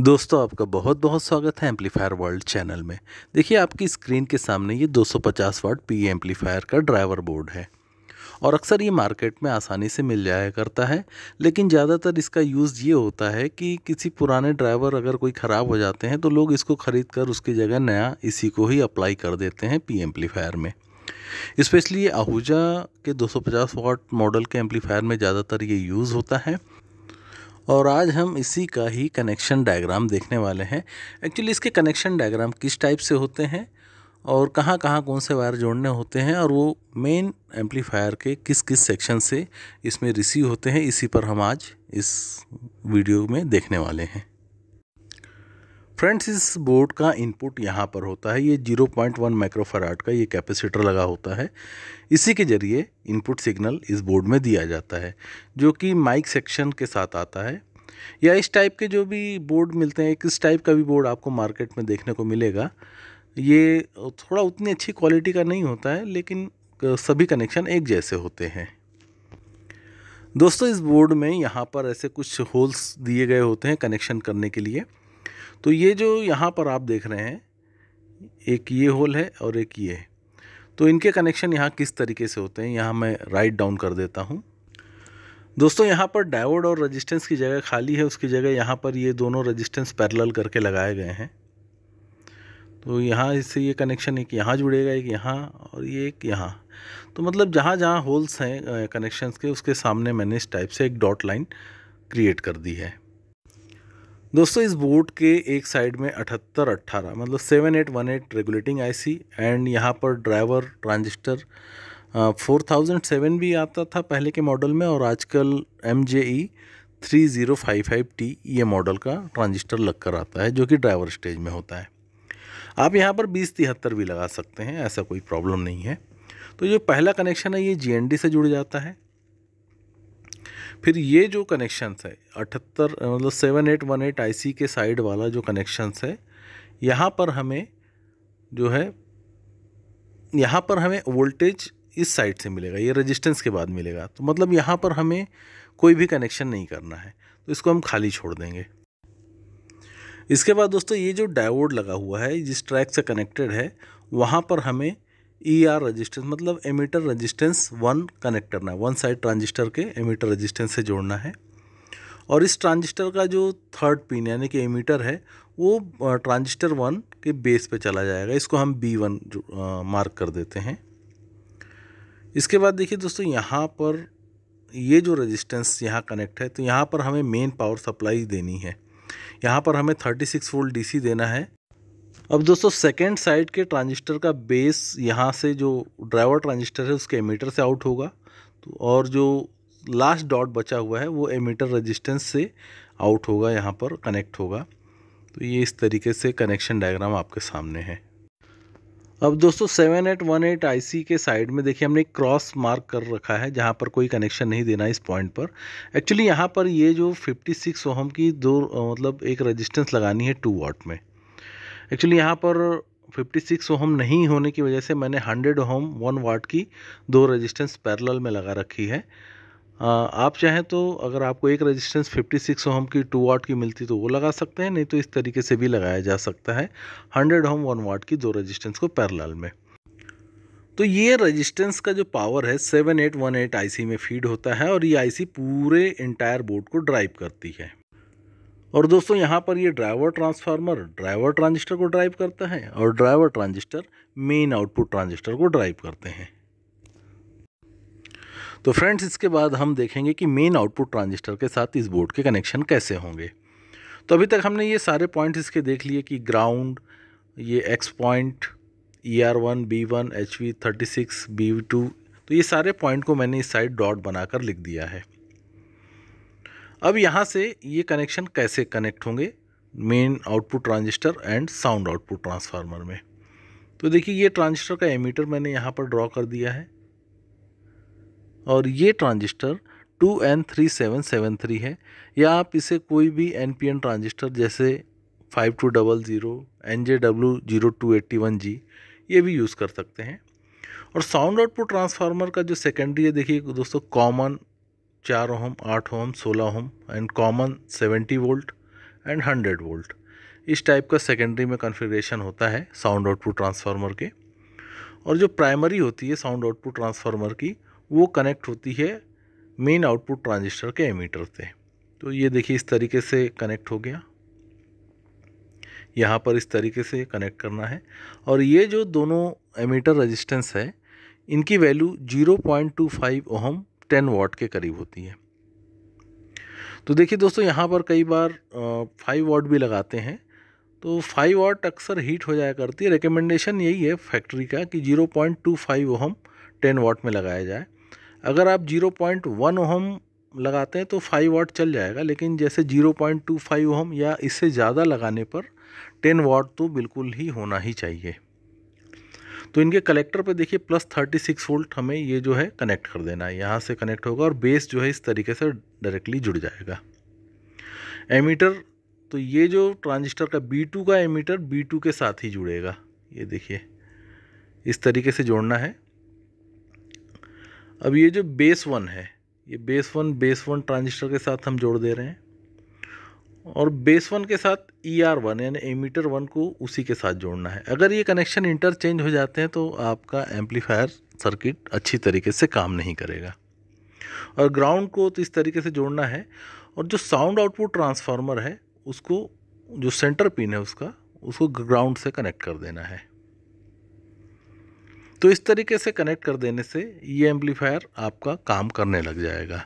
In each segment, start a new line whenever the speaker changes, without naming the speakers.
दोस्तों आपका बहुत बहुत स्वागत है एम्पलीफायर वर्ल्ड चैनल में देखिए आपकी स्क्रीन के सामने ये 250 वाट पी एम्पलीफायर का ड्राइवर बोर्ड है और अक्सर ये मार्केट में आसानी से मिल जाया करता है लेकिन ज़्यादातर इसका यूज़ ये होता है कि किसी पुराने ड्राइवर अगर कोई ख़राब हो जाते हैं तो लोग इसको ख़रीद कर उसकी जगह नया इसी को ही अप्लाई कर देते हैं पी एम्पलीफायर में स्पेशली ये आहूजा के 250 वाट मॉडल के एम्पलीफायर में ज़्यादातर ये यूज़ होता है और आज हम इसी का ही कनेक्शन डायग्राम देखने वाले हैं एक्चुअली इसके कनेक्शन डायग्राम किस टाइप से होते हैं और कहाँ कहाँ कौन से वायर जोड़ने होते हैं और वो मेन एम्पलीफायर के किस किस सेक्शन से इसमें रिसीव होते हैं इसी पर हम आज इस वीडियो में देखने वाले हैं फ्रेंड्स इस बोर्ड का इनपुट यहाँ पर होता है ये 0.1 पॉइंट माइक्रोफराट का ये कैपेसिटर लगा होता है इसी के ज़रिए इनपुट सिग्नल इस बोर्ड में दिया जाता है जो कि माइक सेक्शन के साथ आता है या इस टाइप के जो भी बोर्ड मिलते हैं किस टाइप का भी बोर्ड आपको मार्केट में देखने को मिलेगा ये थोड़ा उतनी अच्छी क्वालिटी का नहीं होता है लेकिन सभी कनेक्शन एक जैसे होते हैं दोस्तों इस बोर्ड में यहाँ पर ऐसे कुछ होल्स दिए गए होते हैं कनेक्शन करने के लिए तो ये जो यहाँ पर आप देख रहे हैं एक ये होल है और एक ये तो इनके कनेक्शन यहाँ किस तरीके से होते हैं यहाँ मैं राइट डाउन कर देता हूँ दोस्तों यहाँ पर डायोड और रेजिस्टेंस की जगह खाली है उसकी जगह यहाँ पर ये दोनों रेजिस्टेंस पैरेलल करके लगाए गए हैं तो यहाँ इससे ये कनेक्शन एक यहाँ जुड़ेगा एक यहाँ और ये एक यहाँ तो मतलब जहाँ जहाँ होल्स हैं कनेक्शंस के उसके सामने मैंने इस टाइप से एक डॉट लाइन क्रिएट कर दी है दोस्तों इस बोर्ड के एक साइड में अठहत्तर अट्ठारह मतलब seven eight one eight regulating IC and यहाँ पर driver transistor four thousand seven भी आता था पहले के मॉडल में और आजकल M J E three zero five five T ये मॉडल का ट्रांजिस्टर लग कर आता है जो कि ड्राइवर स्टेज में होता है आप यहाँ पर बीस तिहत्तर भी लगा सकते हैं ऐसा कोई प्रॉब्लम नहीं है तो जो पहला कनेक्शन है ये जी से जुड़ जाता है फिर ये जो कनेक्शंस है अठहत्तर मतलब seven eight one eight I C के साइड वाला जो कनेक्शंस है यहाँ पर हमें जो है यहाँ पर हमें वोल्टेज इस साइड से मिलेगा ये रेजिस्टेंस के बाद मिलेगा तो मतलब यहाँ पर हमें कोई भी कनेक्शन नहीं करना है तो इसको हम खाली छोड़ देंगे इसके बाद दोस्तों ये जो डायोड लगा हुआ है जिस ट्रैक से कनेक्टेड है वहाँ पर हमें ई आर रजिस्टेंस मतलब एमीटर रजिस्टेंस वन कनेक्ट करना है वन साइड ट्रांजिस्टर के एमीटर रजिस्टेंस से जोड़ना है और इस ट्रांजिस्टर का जो थर्ड पिन यानी कि एमिटर है वो ट्रांजिस्टर वन के बेस पे चला जाएगा इसको हम बी वन मार्क कर देते हैं इसके बाद देखिए दोस्तों यहाँ पर ये जो रजिस्टेंस यहाँ कनेक्ट है तो यहाँ पर हमें मेन पावर सप्लाई देनी है यहाँ पर हमें 36 वोल्ट डीसी देना है अब दोस्तों सेकेंड साइड के ट्रांजिस्टर का बेस यहाँ से जो ड्राइवर ट्रांजिस्टर है उसके एमीटर से आउट होगा तो और जो लास्ट डॉट बचा हुआ है वो एमीटर रेजिस्टेंस से आउट होगा यहाँ पर कनेक्ट होगा तो ये इस तरीके से कनेक्शन डायग्राम आपके सामने है अब दोस्तों seven eight one eight I C के साइड में देखिए हमने क्रॉस मार्क कर रखा है जहाँ पर कोई कनेक्शन नहीं देना इस पॉइंट पर एक्चुअली यहाँ पर ये जो फिफ्टी सिक्स ओहम की दो मतलब एक रेजिस्टेंस लगानी है टू वाट में एक्चुअली यहाँ पर 56 ओहम नहीं होने की वजह से मैंने 100 ओहम वन वाट की दो रेजिस्टेंस पैरेलल में लगा रखी है आप चाहें तो अगर आपको एक रेजिस्टेंस 56 ओहम की 2 वाट की मिलती तो वो लगा सकते हैं नहीं तो इस तरीके से भी लगाया जा सकता है 100 ओहम वन वाट की दो रेजिस्टेंस को पैरेलल में तो ये रेजिस्टेंस का जो पावर है 7818 एट में फीड होता है और ये आई पूरे इंटायर बोर्ड को ड्राइव करती है और दोस्तों यहाँ पर ये ड्राइवर ट्रांसफार्मर ड्राइवर ट्रांजिस्टर को ड्राइव करता है और driver transistor main output transistor को ड्राइव करते हैं तो फ्रेंड्स इसके बाद हम देखेंगे कि मेन आउटपुट ट्रांजिस्टर के साथ इस बोर्ड के कनेक्शन कैसे होंगे तो अभी तक हमने ये सारे पॉइंट्स इसके देख लिए कि ग्राउंड ये X point E e R one B one H V thirty six B two तो ये सारे पॉइंट को मैंने इस साइड डॉट बनाकर लिख दिया है अब यहाँ से ये कनेक्शन कैसे कनेक्ट होंगे main output transistor and sound output transformer में तो देखिए ये ट्रांजिस्टर का एमीटर मैंने यहाँ पर ड्रॉ कर दिया है और ये transistor two N three seven seven three है या आप इसे कोई भी एन पी एन ट्रांजिस्टर जैसे five two double zero N J W zero two eighty one G ये भी यूज़ कर सकते हैं और साउंड आउटपुट ट्रांसफार्मर का जो सेकेंडरी है देखिए दोस्तों कॉमन चार ओम आठ ओम सोलह ohm and common seventy volt and hundred volt इस टाइप का सेकेंडरी में कन्फिग्रेशन होता है साउंड आउटपुट ट्रांसफार्मर के और जो प्राइमरी होती है साउंड आउटपुट ट्रांसफार्मर की वो कनेक्ट होती है मेन आउटपुट ट्रांजिस्टर के एमीटर से तो ये देखिए इस तरीके से कनेक्ट हो गया यहाँ पर इस तरीके से कनेक्ट करना है और ये जो दोनों एमीटर रेजिस्टेंस है इनकी वैल्यू 0.25 ओम टेन वाट के करीब होती है तो देखिए दोस्तों यहाँ पर कई बार फाइव वाट भी लगाते हैं तो फाइव वाट अक्सर हीट हो जाया करती है रिकमेंडेशन यही है फैक्ट्री का कि zero point two five ohm ten watt में लगाया जाए अगर आप ज़ीरो पॉइंट वन ओहम लगाते हैं तो फाइव वाट चल जाएगा लेकिन जैसे zero point two five ohm या इससे ज़्यादा लगाने पर टेन वाट तो बिल्कुल ही होना ही चाहिए तो इनके कलेक्टर पे देखिए प्लस थर्टी सिक्स वोल्ट हमें ये जो है कनेक्ट कर देना है यहाँ से कनेक्ट होगा और बेस जो है इस तरीके से डायरेक्टली जुड़ जाएगा एमीटर तो ये जो ट्रांजिस्टर का बी टू का एमीटर बी टू के साथ ही जुड़ेगा ये देखिए इस तरीके से जोड़ना है अब ये जो बेस वन है ये base one base one transistor के साथ हम जोड़ दे रहे हैं और बेस वन के साथ ई आर वन यानी एमीटर वन को उसी के साथ जोड़ना है अगर ये कनेक्शन इंटरचेंज हो जाते हैं तो आपका एम्पलीफायर सर्किट अच्छी तरीके से काम नहीं करेगा और ग्राउंड को तो इस तरीके से जोड़ना है और जो साउंड आउटपुट ट्रांसफार्मर है उसको जो सेंटर पिन है उसका उसको ग्राउंड से कनेक्ट कर देना है तो इस तरीके से कनेक्ट कर देने से ये एम्पलीफायर आपका काम करने लग जाएगा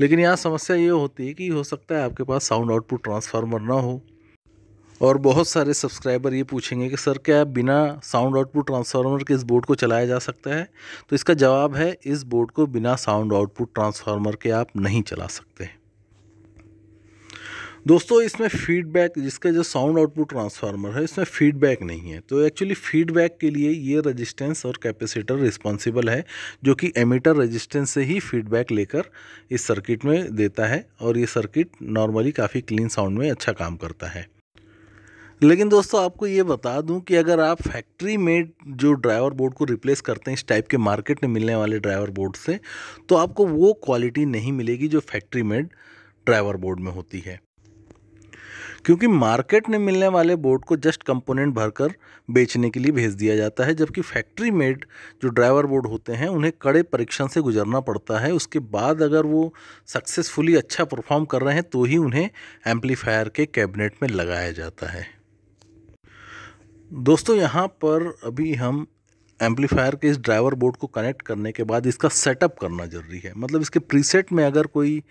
लेकिन यहाँ समस्या ये होती है कि हो सकता है आपके पास साउंड आउटपुट ट्रांसफार्मर ना हो और बहुत सारे सब्सक्राइबर ये पूछेंगे कि सर क्या बिना साउंड आउटपुट ट्रांसफार्मर के इस बोर्ड को चलाया जा सकता है तो इसका जवाब है इस बोर्ड को बिना साउंड आउटपुट ट्रांसफार्मर के आप नहीं चला सकते दोस्तों इसमें फीडबैक जिसका जो साउंड आउटपुट ट्रांसफार्मर है इसमें फीडबैक नहीं है तो एक्चुअली फीडबैक के लिए ये रजिस्टेंस और कैपेसिटर रिस्पॉन्सिबल है जो कि एमीटर रजिस्टेंस से ही फीडबैक लेकर इस सर्किट में देता है और ये सर्किट नॉर्मली काफ़ी क्लीन साउंड में अच्छा काम करता है लेकिन दोस्तों आपको ये बता दूं कि अगर आप फैक्ट्री मेड जो ड्राइवर बोर्ड को रिप्लेस करते हैं इस टाइप के मार्केट में मिलने वाले ड्राइवर बोर्ड से तो आपको वो क्वालिटी नहीं मिलेगी जो फैक्ट्री मेड ड्राइवर बोर्ड में होती है क्योंकि मार्केट में मिलने वाले बोर्ड को जस्ट कंपोनेंट भरकर बेचने के लिए भेज दिया जाता है जबकि फैक्ट्री मेड जो ड्राइवर बोर्ड होते हैं उन्हें कड़े परीक्षण से गुजरना पड़ता है उसके बाद अगर वो सक्सेसफुली अच्छा परफॉर्म कर रहे हैं तो ही उन्हें एम्पलीफायर के कैबिनेट में लगाया जाता है दोस्तों यहाँ पर अभी हम एम्पलीफायर के इस ड्राइवर बोर्ड को कनेक्ट करने के बाद इसका सेटअप करना ज़रूरी है मतलब इसके प्रीसेट में अगर कोई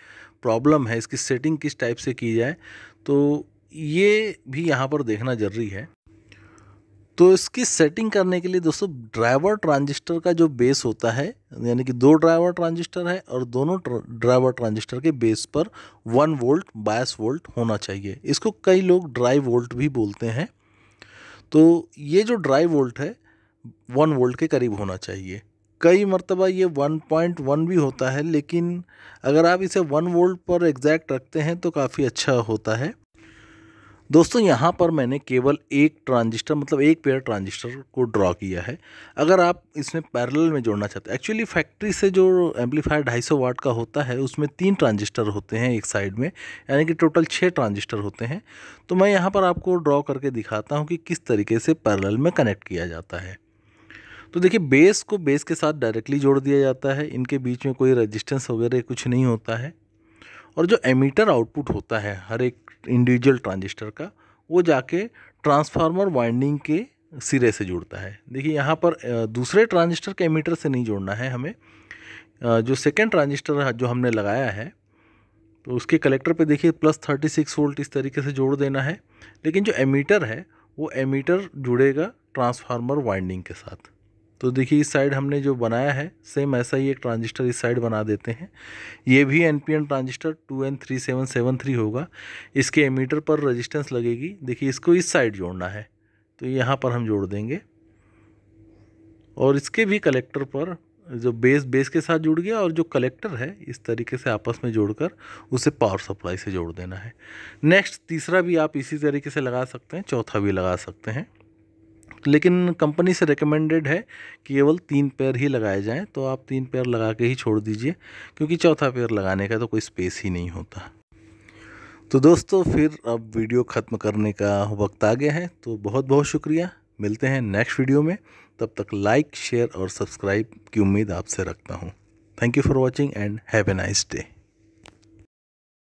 प्रॉब्लम है इसकी सेटिंग किस टाइप से की जाए तो ये भी यहाँ पर देखना ज़रूरी है तो इसकी सेटिंग करने के लिए दोस्तों ड्राइवर ट्रांजिस्टर का जो बेस होता है यानी कि दो ड्राइवर ट्रांजिस्टर है और दोनों ड्राइवर ट्रांजिस्टर के बेस पर वन वोल्ट बायस वोल्ट होना चाहिए इसको कई लोग ड्राई वोल्ट भी बोलते हैं तो ये जो ड्राई वोल्ट है वन वोल्ट के करीब होना चाहिए कई मरतबा ये 1.1 भी होता है लेकिन अगर आप इसे वन वोल्ट पर एग्जैक्ट रखते हैं तो काफ़ी अच्छा होता है दोस्तों यहाँ पर मैंने केवल एक ट्रांजिस्टर मतलब एक पेयर ट्रांजिस्टर को ड्रॉ किया है अगर आप इसमें पैरेलल में जोड़ना चाहते हैं एक्चुअली फैक्ट्री से जो एम्पलीफायर 250 वाट का होता है उसमें तीन ट्रांजिस्टर होते हैं एक साइड में यानी कि टोटल छः ट्रांजिस्टर होते हैं तो मैं यहाँ पर आपको ड्रॉ करके दिखाता हूँ कि किस तरीके से पैरल में कनेक्ट किया जाता है तो देखिए बेस को बेस के साथ डायरेक्टली जोड़ दिया जाता है इनके बीच में कोई रजिस्टेंस वगैरह कुछ नहीं होता है और जो एमीटर आउटपुट होता है हर एक इंडिविजुअल ट्रांजिस्टर का वो जाके ट्रांसफार्मर वाइंडिंग के सिरे से जुड़ता है देखिए यहाँ पर दूसरे ट्रांजिस्टर के एमीटर से नहीं जोड़ना है हमें जो सेकेंड ट्रांजिस्टर जो हमने लगाया है तो उसके कलेक्टर पे देखिए प्लस थर्टी सिक्स वोल्ट इस तरीके से जोड़ देना है लेकिन जो एमीटर है वो एमीटर जुड़ेगा ट्रांसफार्मर वाइंडिंग के साथ तो देखिए इस साइड हमने जो बनाया है सेम ऐसा ही एक ट्रांजिस्टर इस साइड बना देते हैं ये भी N P N transistor two N three seven seven three होगा इसके एमीटर पर रजिस्टेंस लगेगी देखिए इसको इस साइड जोड़ना है तो यहाँ पर हम जोड़ देंगे और इसके भी कलेक्टर पर जो बेस बेस के साथ जुड़ गया और जो कलेक्टर है इस तरीके से आपस में जोड़कर उसे पावर सप्लाई से जोड़ देना है नेक्स्ट तीसरा भी आप इसी तरीके से लगा सकते हैं चौथा भी लगा सकते हैं लेकिन कंपनी से रिकमेंडेड है कि केवल तीन पैर ही लगाए जाएं तो आप तीन पैर लगा के ही छोड़ दीजिए क्योंकि चौथा पैर लगाने का तो कोई स्पेस ही नहीं होता तो दोस्तों फिर अब वीडियो ख़त्म करने का वक्त आ गया है तो बहुत बहुत शुक्रिया मिलते हैं नेक्स्ट वीडियो में तब तक लाइक शेयर और सब्सक्राइब की उम्मीद आपसे रखता हूँ thank you for watching and have a nice day